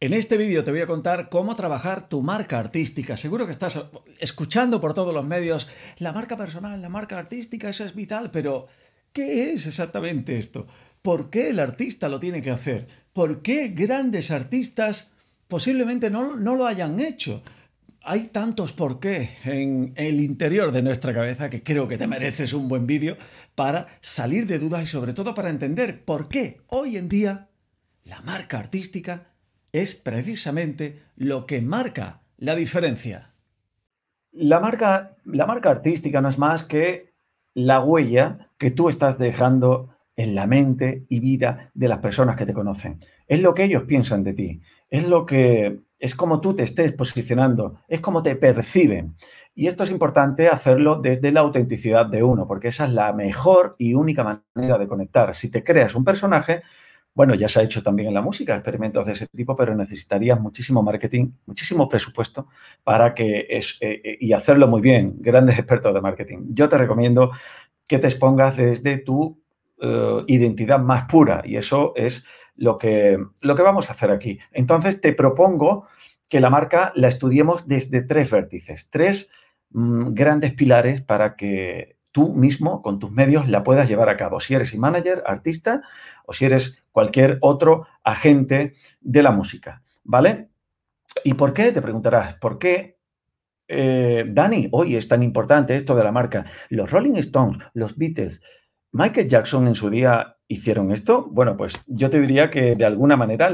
En este vídeo te voy a contar cómo trabajar tu marca artística. Seguro que estás escuchando por todos los medios la marca personal, la marca artística, eso es vital, pero ¿qué es exactamente esto? ¿Por qué el artista lo tiene que hacer? ¿Por qué grandes artistas posiblemente no, lo hayan hecho? Hay tantos por qué en el interior de nuestra cabeza que creo que te mereces un buen vídeo para salir de dudas y sobre todo para entender por qué hoy en día la marca artística es precisamente lo que marca la diferencia. La marca, la marca artística no es más que la huella que tú estás dejando en la mente y vida de las personas que te conocen. Es lo que ellos piensan de ti, es lo que es como tú te estés posicionando, es como te perciben. Y esto es importante hacerlo desde la autenticidad de uno, porque esa es la mejor y única manera de conectar. Si te creas un personaje, bueno, ya se ha hecho también en la música, experimentos de ese tipo, pero necesitarías muchísimo marketing, muchísimo presupuesto para que es, eh, eh, y hacerlo muy bien, grandes expertos de marketing. Yo te recomiendo que te expongas desde tu eh, identidad más pura y eso es lo que, lo que vamos a hacer aquí. Entonces, te propongo que la marca la estudiemos desde tres vértices, tres mm, grandes pilares para que tú mismo, con tus medios, la puedas llevar a cabo. Si eres manager, artista, o si eres cualquier otro agente de la música, ¿vale? ¿Y por qué? Te preguntarás, ¿por qué eh, Dani, hoy es tan importante esto de la marca. Los Rolling Stones, los Beatles, ¿Michael Jackson en su día hicieron esto? Bueno, pues yo te diría que de alguna manera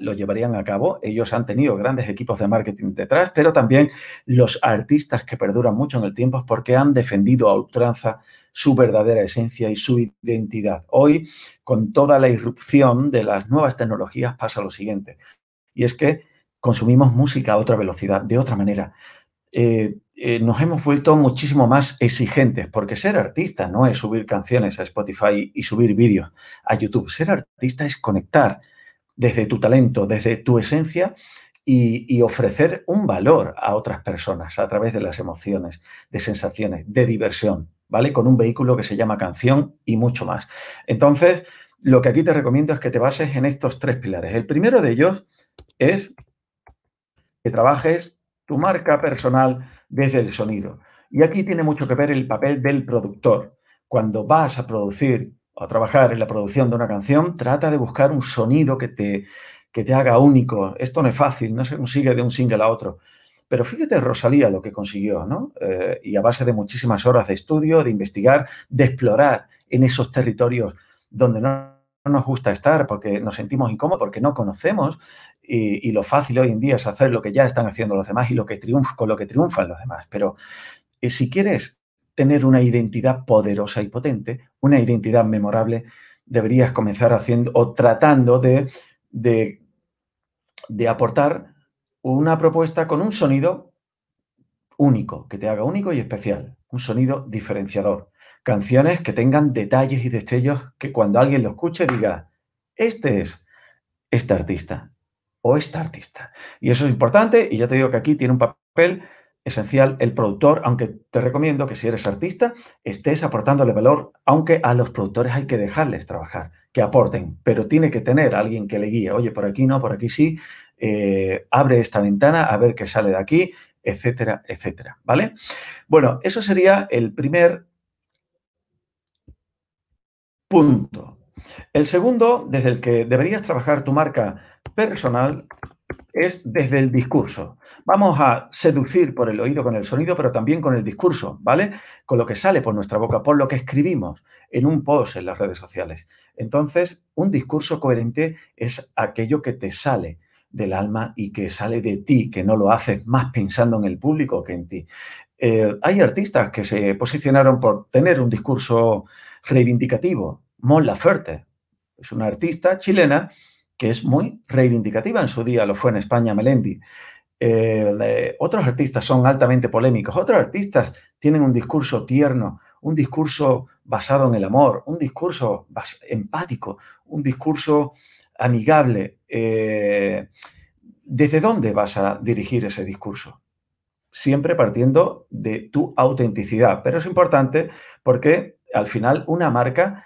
lo llevarían a cabo. Ellos han tenido grandes equipos de marketing detrás, pero también los artistas que perduran mucho en el tiempo es porque han defendido a ultranza su verdadera esencia y su identidad. Hoy, con toda la irrupción de las nuevas tecnologías, pasa lo siguiente. Y es que consumimos música a otra velocidad, de otra manera. Eh, eh, nos hemos vuelto muchísimo más exigentes, porque ser artista no es subir canciones a Spotify y subir vídeos a YouTube. Ser artista es conectar desde tu talento, desde tu esencia y, y, ofrecer un valor a otras personas a través de las emociones, de sensaciones, de diversión, ¿vale? Con un vehículo que se llama canción y mucho más. Entonces, lo que aquí te recomiendo es que te bases en estos tres pilares. El primero de ellos es que trabajes tu marca personal desde el sonido. Y aquí tiene mucho que ver el papel del productor. Cuando vas a producir o a trabajar en la producción de una canción, trata de buscar un sonido que te, que te haga único. Esto no es fácil, no se consigue de un single a otro. Pero fíjate Rosalía lo que consiguió, ¿no? Eh, y a base de muchísimas horas de estudio, de investigar, de explorar en esos territorios donde no no nos gusta estar, porque nos sentimos incómodos, porque no conocemos y, lo fácil hoy en día es hacer lo que ya están haciendo los demás y lo que con lo que triunfan los demás. Pero eh, si quieres tener una identidad poderosa y potente, una identidad memorable, deberías comenzar haciendo o tratando de, de aportar una propuesta con un sonido único, que te haga único y especial, un sonido diferenciador. Canciones que tengan detalles y destellos que cuando alguien lo escuche diga, este es este artista o esta artista. Y eso es importante y ya te digo que aquí tiene un papel esencial el productor, aunque te recomiendo que si eres artista estés aportándole valor, aunque a los productores hay que dejarles trabajar, que aporten, pero tiene que tener alguien que le guíe, oye, por aquí no, por aquí sí, eh, abre esta ventana a ver qué sale de aquí, etcétera, etcétera, ¿vale? Bueno, eso sería el primer Punto. El segundo, desde el que deberías trabajar tu marca personal, es desde el discurso. Vamos a seducir por el oído con el sonido, pero también con el discurso, ¿vale? Con lo que sale por nuestra boca, por lo que escribimos en un post en las redes sociales. Entonces, un discurso coherente es aquello que te sale del alma y que sale de ti, que no lo haces más pensando en el público que en ti. Eh, hay artistas que se posicionaron por tener un discurso reivindicativo. Mon Laferte es una artista chilena que es muy reivindicativa. En su día lo fue en España Melendi. Eh, otros artistas son altamente polémicos. Otros artistas tienen un discurso tierno, un discurso basado en el amor, un discurso empático, un discurso amigable. Eh, ¿Desde dónde vas a dirigir ese discurso? Siempre partiendo de tu autenticidad. Pero es importante porque al final una marca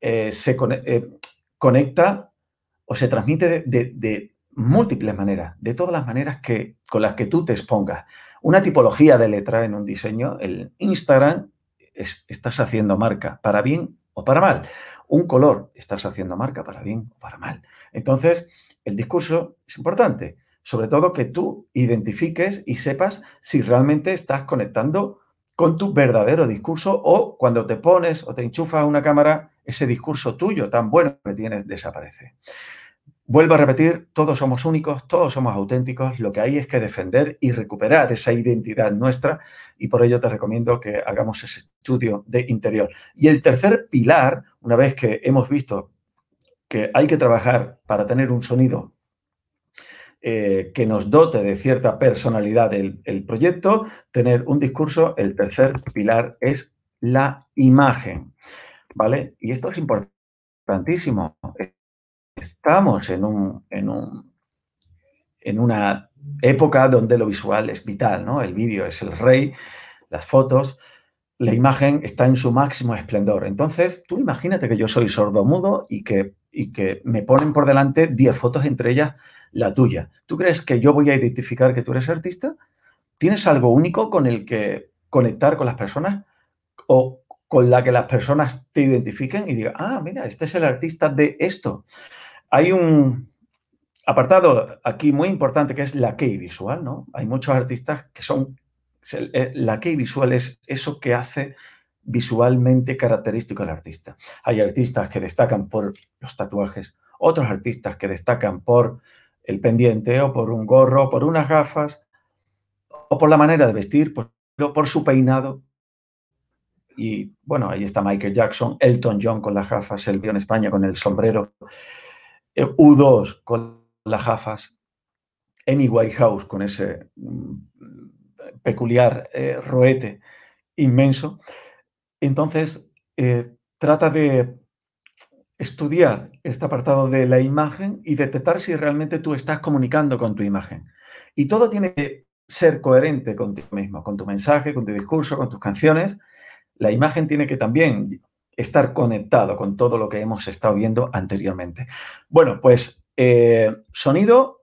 eh, se eh, conecta o se transmite de, múltiples maneras, de todas las maneras que, con las que tú te expongas. Una tipología de letra en un diseño, el Instagram, estás haciendo marca, para bien o para mal. Un color, estás haciendo marca, para bien o para mal. Entonces, el discurso es importante, sobre todo que tú identifiques y sepas si realmente estás conectando con tu verdadero discurso o cuando te pones o te enchufas una cámara, ese discurso tuyo tan bueno que tienes desaparece. Vuelvo a repetir, todos somos únicos, todos somos auténticos, lo que hay es que defender y recuperar esa identidad nuestra y por ello te recomiendo que hagamos ese estudio de interior. Y el tercer pilar, una vez que hemos visto que hay que trabajar para tener un sonido eh, que nos dote de cierta personalidad el, proyecto, tener un discurso. El tercer pilar es la imagen. ¿Vale? Y esto es importantísimo. Estamos en un, en en una época donde lo visual es vital, ¿no? El vídeo es el rey, las fotos, la imagen está en su máximo esplendor. Entonces, tú imagínate que yo soy sordomudo y que y que me ponen por delante 10 fotos, entre ellas la tuya. ¿Tú crees que yo voy a identificar que tú eres artista? ¿Tienes algo único con el que conectar con las personas o con la que las personas te identifiquen y digan, ah, mira, este es el artista de esto? Hay un apartado aquí muy importante que es la key visual, ¿no? Hay muchos artistas que son... Eh, la key visual es eso que hace visualmente característico del artista. Hay artistas que destacan por los tatuajes, otros artistas que destacan por el pendiente o por un gorro, o por unas gafas, o por la manera de vestir, por, por su peinado. Y bueno, ahí está Michael Jackson, Elton John con las gafas, el en España con el sombrero, eh, U2 con las gafas, Amy Whitehouse con ese mm, peculiar eh, roete inmenso. Entonces, eh, trata de estudiar este apartado de la imagen y detectar si realmente tú estás comunicando con tu imagen. Y todo tiene que ser coherente contigo mismo, con tu mensaje, con tu discurso, con tus canciones. La imagen tiene que también estar conectado con todo lo que hemos estado viendo anteriormente. Bueno, pues eh, sonido,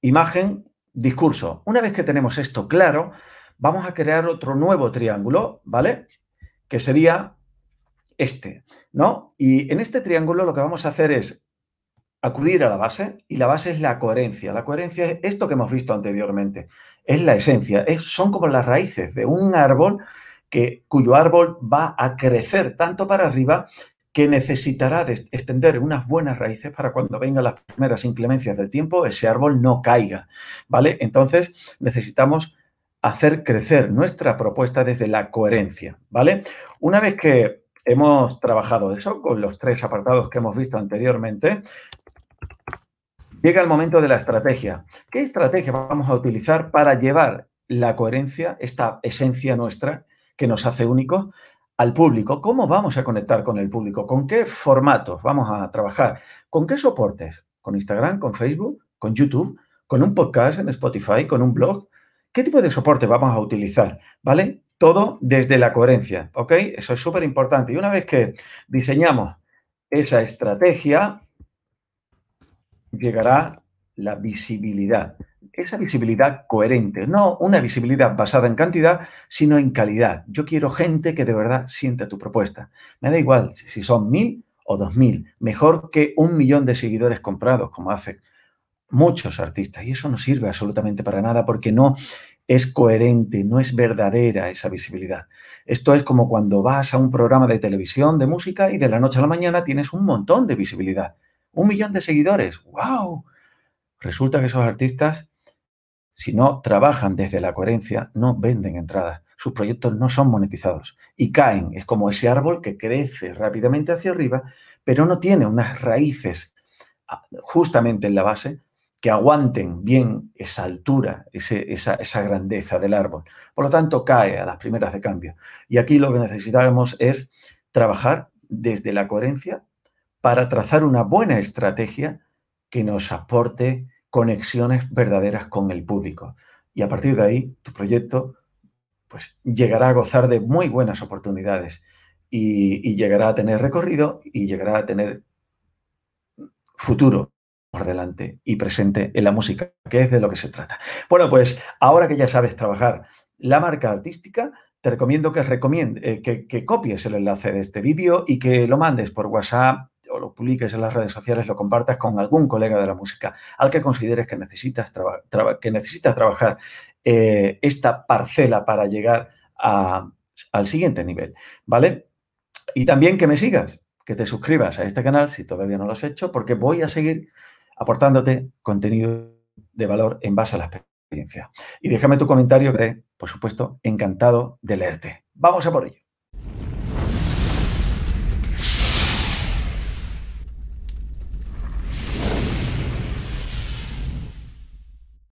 imagen, discurso. Una vez que tenemos esto claro, vamos a crear otro nuevo triángulo, ¿vale? que sería este, ¿no? Y en este triángulo lo que vamos a hacer es acudir a la base y la base es la coherencia. La coherencia es esto que hemos visto anteriormente, es la esencia, son como las raíces de un árbol que, cuyo árbol va a crecer tanto para arriba que necesitará extender unas buenas raíces para cuando vengan las primeras inclemencias del tiempo, ese árbol no caiga, ¿vale? Entonces necesitamos hacer crecer nuestra propuesta desde la coherencia, ¿vale? Una vez que hemos trabajado eso con los tres apartados que hemos visto anteriormente, llega el momento de la estrategia. ¿Qué estrategia vamos a utilizar para llevar la coherencia, esta esencia nuestra que nos hace únicos, al público? ¿Cómo vamos a conectar con el público? ¿Con qué formatos vamos a trabajar? ¿Con qué soportes? ¿Con Instagram? ¿Con Facebook? ¿Con YouTube? ¿Con un podcast en Spotify? ¿Con un blog? ¿Qué tipo de soporte vamos a utilizar? ¿Vale? Todo desde la coherencia, ¿ok? Eso es súper importante. Y una vez que diseñamos esa estrategia, llegará la visibilidad. Esa visibilidad coherente, no una visibilidad basada en cantidad, sino en calidad. Yo quiero gente que de verdad sienta tu propuesta. Me da igual si son mil o dos mil, mejor que un millón de seguidores comprados, como hace muchos artistas. Y eso no sirve absolutamente para nada porque no es coherente, no es verdadera esa visibilidad. Esto es como cuando vas a un programa de televisión de música y de la noche a la mañana tienes un montón de visibilidad. Un millón de seguidores. ¡Wow! Resulta que esos artistas, si no trabajan desde la coherencia, no venden entradas. Sus proyectos no son monetizados y caen. Es como ese árbol que crece rápidamente hacia arriba, pero no tiene unas raíces ah, justamente en la base que aguanten bien esa altura, esa, grandeza del árbol. Por lo tanto, cae a las primeras de cambio. Y aquí lo que necesitábamos es trabajar desde la coherencia para trazar una buena estrategia que nos aporte conexiones verdaderas con el público. Y a partir de ahí, tu proyecto pues, llegará a gozar de muy buenas oportunidades y llegará a tener recorrido y llegará a tener futuro por delante y presente en la música, que es de lo que se trata. Bueno, pues ahora que ya sabes trabajar la marca artística, te recomiendo que, recomiende, eh, que, copies el enlace de este vídeo y que lo mandes por WhatsApp o lo publiques en las redes sociales, lo compartas con algún colega de la música al que consideres que, necesitas que necesita trabajar eh, esta parcela para llegar a, al siguiente nivel, ¿vale? Y también que me sigas, que te suscribas a este canal si todavía no lo has hecho, porque voy a seguir aportándote contenido de valor en base a la experiencia. Y déjame tu comentario, que por supuesto, encantado de leerte. Vamos a por ello.